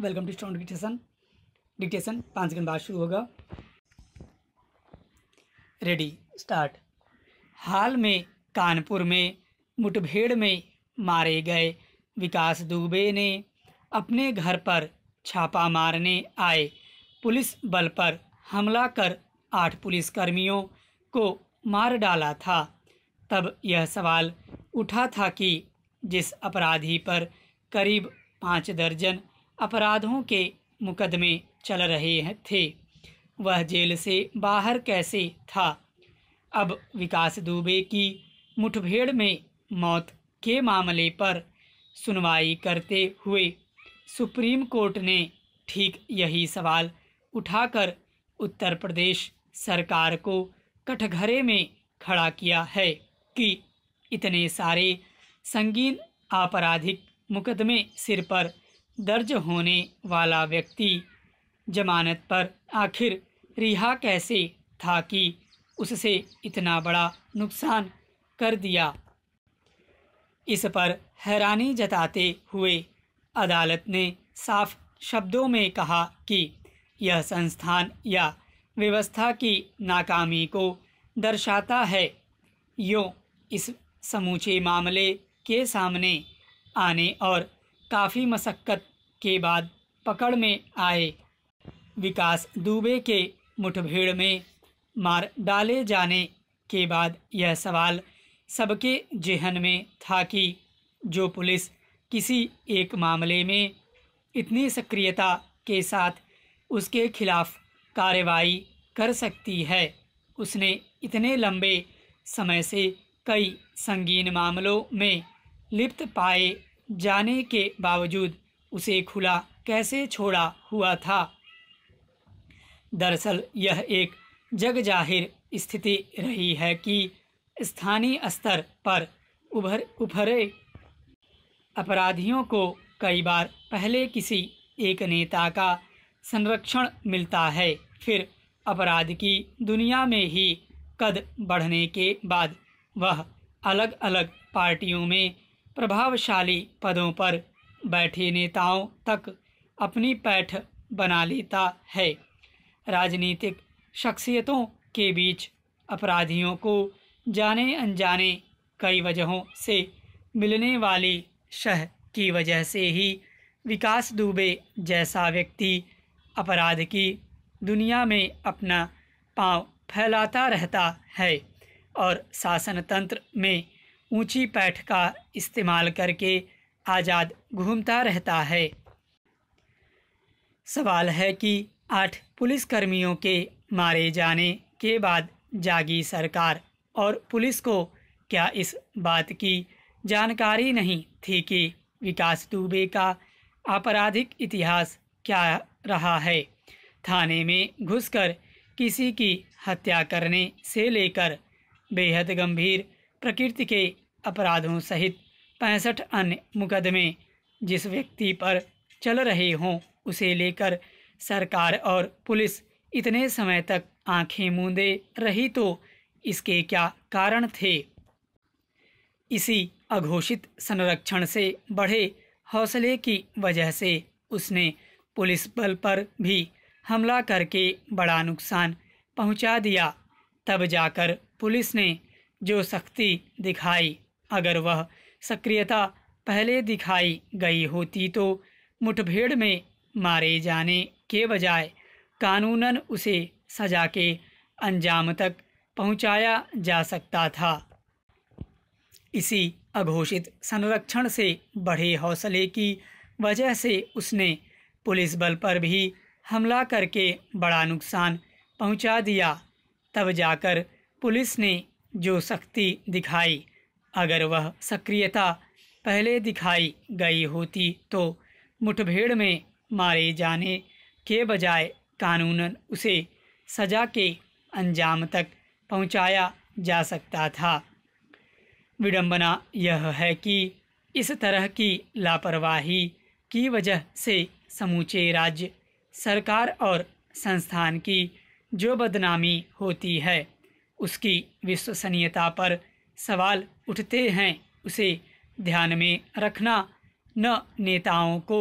welcome to स्टॉन्ट dictation dictation पाँच second बाद शुरू होगा रेडी स्टार्ट हाल में कानपुर में मुठभेड़ में मारे गए विकास दुबे ने अपने घर पर छापा मारने आए पुलिस बल पर हमला कर आठ पुलिसकर्मियों को मार डाला था तब यह सवाल उठा था कि जिस अपराधी पर करीब पाँच दर्जन अपराधों के मुकदमे चल रहे हैं थे वह जेल से बाहर कैसे था अब विकास दुबे की मुठभेड़ में मौत के मामले पर सुनवाई करते हुए सुप्रीम कोर्ट ने ठीक यही सवाल उठाकर उत्तर प्रदेश सरकार को कटघरे में खड़ा किया है कि इतने सारे संगीन आपराधिक मुकदमे सिर पर दर्ज होने वाला व्यक्ति जमानत पर आखिर रिहा कैसे था कि उससे इतना बड़ा नुकसान कर दिया इस पर हैरानी जताते हुए अदालत ने साफ शब्दों में कहा कि यह संस्थान या व्यवस्था की नाकामी को दर्शाता है यो इस समूचे मामले के सामने आने और काफ़ी मशक्क़त के बाद पकड़ में आए विकास दुबे के मुठभेड़ में मार डाले जाने के बाद यह सवाल सबके जेहन में था कि जो पुलिस किसी एक मामले में इतनी सक्रियता के साथ उसके खिलाफ कार्रवाई कर सकती है उसने इतने लंबे समय से कई संगीन मामलों में लिप्त पाए जाने के बावजूद उसे खुला कैसे छोड़ा हुआ था दरअसल यह एक जग जाहिर स्थिति रही है कि स्थानीय स्तर पर उभर उभरे अपराधियों को कई बार पहले किसी एक नेता का संरक्षण मिलता है फिर अपराध की दुनिया में ही कद बढ़ने के बाद वह अलग अलग पार्टियों में प्रभावशाली पदों पर बैठे नेताओं तक अपनी पैठ बना लेता है राजनीतिक शख्सियतों के बीच अपराधियों को जाने अनजाने कई वजहों से मिलने वाली शह की वजह से ही विकास दुबे जैसा व्यक्ति अपराध की दुनिया में अपना पांव फैलाता रहता है और शासन तंत्र में ऊंची पैठ का इस्तेमाल करके आज़ाद घूमता रहता है सवाल है कि आठ पुलिसकर्मियों के मारे जाने के बाद जागी सरकार और पुलिस को क्या इस बात की जानकारी नहीं थी कि विकास दुबे का आपराधिक इतिहास क्या रहा है थाने में घुसकर किसी की हत्या करने से लेकर बेहद गंभीर प्रकृति के अपराधों सहित पैंसठ अन्य मुकदमे जिस व्यक्ति पर चल रहे हों उसे लेकर सरकार और पुलिस इतने समय तक आंखें मूंदे रही तो इसके क्या कारण थे इसी अघोषित संरक्षण से बढ़े हौसले की वजह से उसने पुलिस बल पर भी हमला करके बड़ा नुकसान पहुंचा दिया तब जाकर पुलिस ने जो सख्ती दिखाई अगर वह सक्रियता पहले दिखाई गई होती तो मुठभेड़ में मारे जाने के बजाय कानूनन उसे सजा के अंजाम तक पहुंचाया जा सकता था इसी अघोषित संरक्षण से बढ़े हौसले की वजह से उसने पुलिस बल पर भी हमला करके बड़ा नुकसान पहुंचा दिया तब जाकर पुलिस ने जो सख्ती दिखाई अगर वह सक्रियता पहले दिखाई गई होती तो मुठभेड़ में मारे जाने के बजाय कानूनन उसे सजा के अंजाम तक पहुंचाया जा सकता था विडंबना यह है कि इस तरह की लापरवाही की वजह से समूचे राज्य सरकार और संस्थान की जो बदनामी होती है उसकी विश्वसनीयता पर सवाल उठते हैं उसे ध्यान में रखना न नेताओं को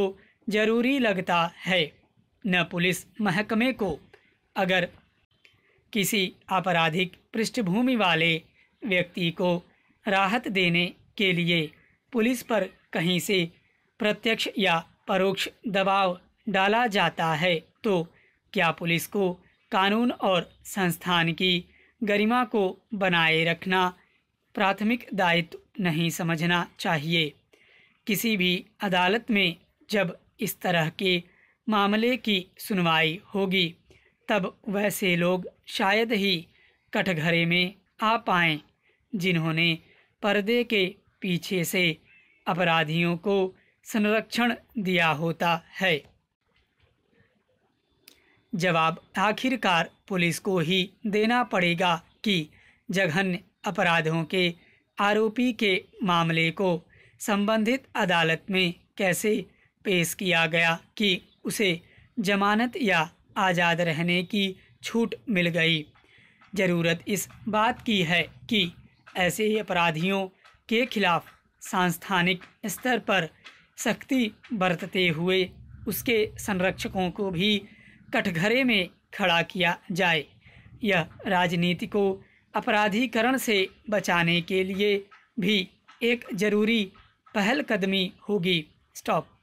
जरूरी लगता है न पुलिस महकमे को अगर किसी आपराधिक पृष्ठभूमि वाले व्यक्ति को राहत देने के लिए पुलिस पर कहीं से प्रत्यक्ष या परोक्ष दबाव डाला जाता है तो क्या पुलिस को कानून और संस्थान की गरिमा को बनाए रखना प्राथमिक दायित्व नहीं समझना चाहिए किसी भी अदालत में जब इस तरह के मामले की सुनवाई होगी तब वैसे लोग शायद ही कटघरे में आ पाएं जिन्होंने पर्दे के पीछे से अपराधियों को संरक्षण दिया होता है जवाब आखिरकार पुलिस को ही देना पड़ेगा कि जघन्य अपराधों के आरोपी के मामले को संबंधित अदालत में कैसे पेश किया गया कि उसे जमानत या आज़ाद रहने की छूट मिल गई ज़रूरत इस बात की है कि ऐसे ही अपराधियों के खिलाफ सांस्थानिक स्तर पर सख्ती बरतते हुए उसके संरक्षकों को भी कटघरे में खड़ा किया जाए यह राजनीति को अपराधीकरण से बचाने के लिए भी एक जरूरी पहलकदमी होगी स्टॉप